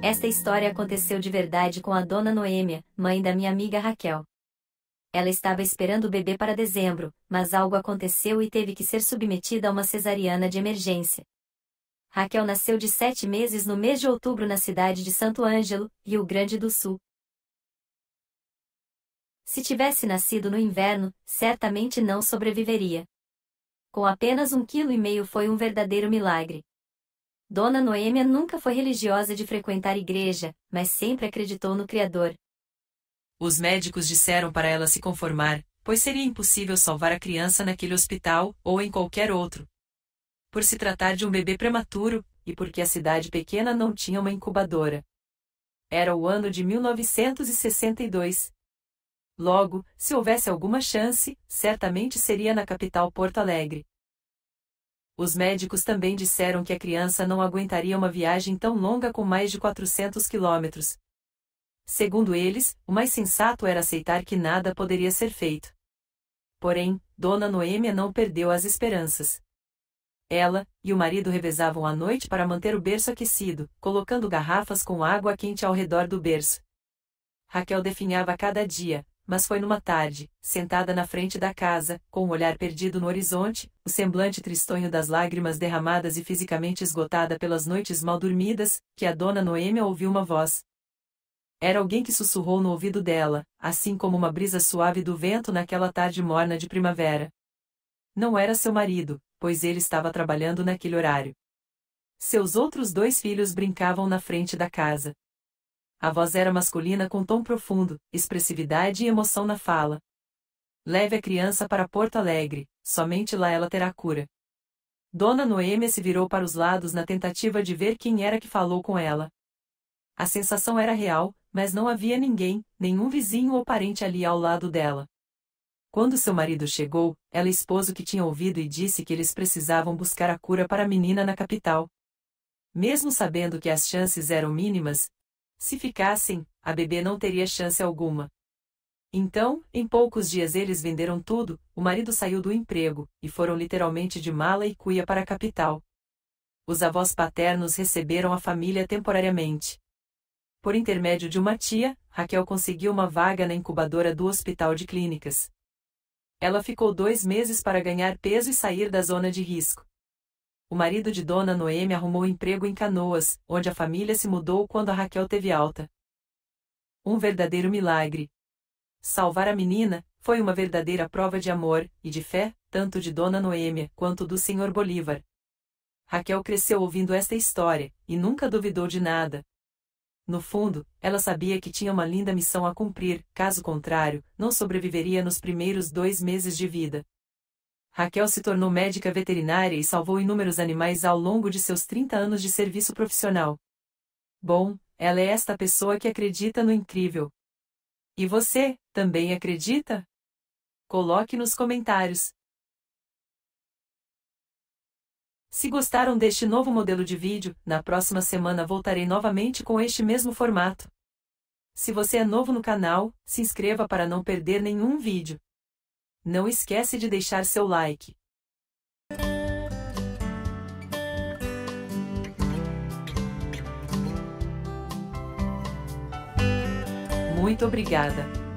Esta história aconteceu de verdade com a dona Noêmia, mãe da minha amiga Raquel. Ela estava esperando o bebê para dezembro, mas algo aconteceu e teve que ser submetida a uma cesariana de emergência. Raquel nasceu de sete meses no mês de outubro na cidade de Santo Ângelo, Rio Grande do Sul. Se tivesse nascido no inverno, certamente não sobreviveria. Com apenas um quilo e meio foi um verdadeiro milagre. Dona Noêmia nunca foi religiosa de frequentar igreja, mas sempre acreditou no Criador. Os médicos disseram para ela se conformar, pois seria impossível salvar a criança naquele hospital ou em qualquer outro. Por se tratar de um bebê prematuro, e porque a cidade pequena não tinha uma incubadora. Era o ano de 1962, Logo, se houvesse alguma chance, certamente seria na capital Porto Alegre. Os médicos também disseram que a criança não aguentaria uma viagem tão longa com mais de 400 quilômetros. Segundo eles, o mais sensato era aceitar que nada poderia ser feito. Porém, Dona Noêmia não perdeu as esperanças. Ela e o marido revezavam a noite para manter o berço aquecido, colocando garrafas com água quente ao redor do berço. Raquel definhava cada dia, mas foi numa tarde, sentada na frente da casa, com o olhar perdido no horizonte, o semblante tristonho das lágrimas derramadas e fisicamente esgotada pelas noites mal dormidas, que a dona Noêmia ouviu uma voz. Era alguém que sussurrou no ouvido dela, assim como uma brisa suave do vento naquela tarde morna de primavera. Não era seu marido, pois ele estava trabalhando naquele horário. Seus outros dois filhos brincavam na frente da casa. A voz era masculina com tom profundo, expressividade e emoção na fala. Leve a criança para Porto Alegre, somente lá ela terá cura. Dona Noêmia se virou para os lados na tentativa de ver quem era que falou com ela. A sensação era real, mas não havia ninguém, nenhum vizinho ou parente ali ao lado dela. Quando seu marido chegou, ela expôs o que tinha ouvido e disse que eles precisavam buscar a cura para a menina na capital. Mesmo sabendo que as chances eram mínimas, se ficassem, a bebê não teria chance alguma. Então, em poucos dias eles venderam tudo, o marido saiu do emprego, e foram literalmente de mala e cuia para a capital. Os avós paternos receberam a família temporariamente. Por intermédio de uma tia, Raquel conseguiu uma vaga na incubadora do Hospital de Clínicas. Ela ficou dois meses para ganhar peso e sair da zona de risco o marido de Dona Noemi arrumou emprego em Canoas, onde a família se mudou quando a Raquel teve alta. Um verdadeiro milagre. Salvar a menina foi uma verdadeira prova de amor e de fé, tanto de Dona Noêmia quanto do Senhor Bolívar. Raquel cresceu ouvindo esta história e nunca duvidou de nada. No fundo, ela sabia que tinha uma linda missão a cumprir, caso contrário, não sobreviveria nos primeiros dois meses de vida. Raquel se tornou médica veterinária e salvou inúmeros animais ao longo de seus 30 anos de serviço profissional. Bom, ela é esta pessoa que acredita no incrível. E você, também acredita? Coloque nos comentários. Se gostaram deste novo modelo de vídeo, na próxima semana voltarei novamente com este mesmo formato. Se você é novo no canal, se inscreva para não perder nenhum vídeo. Não esquece de deixar seu like. Muito obrigada!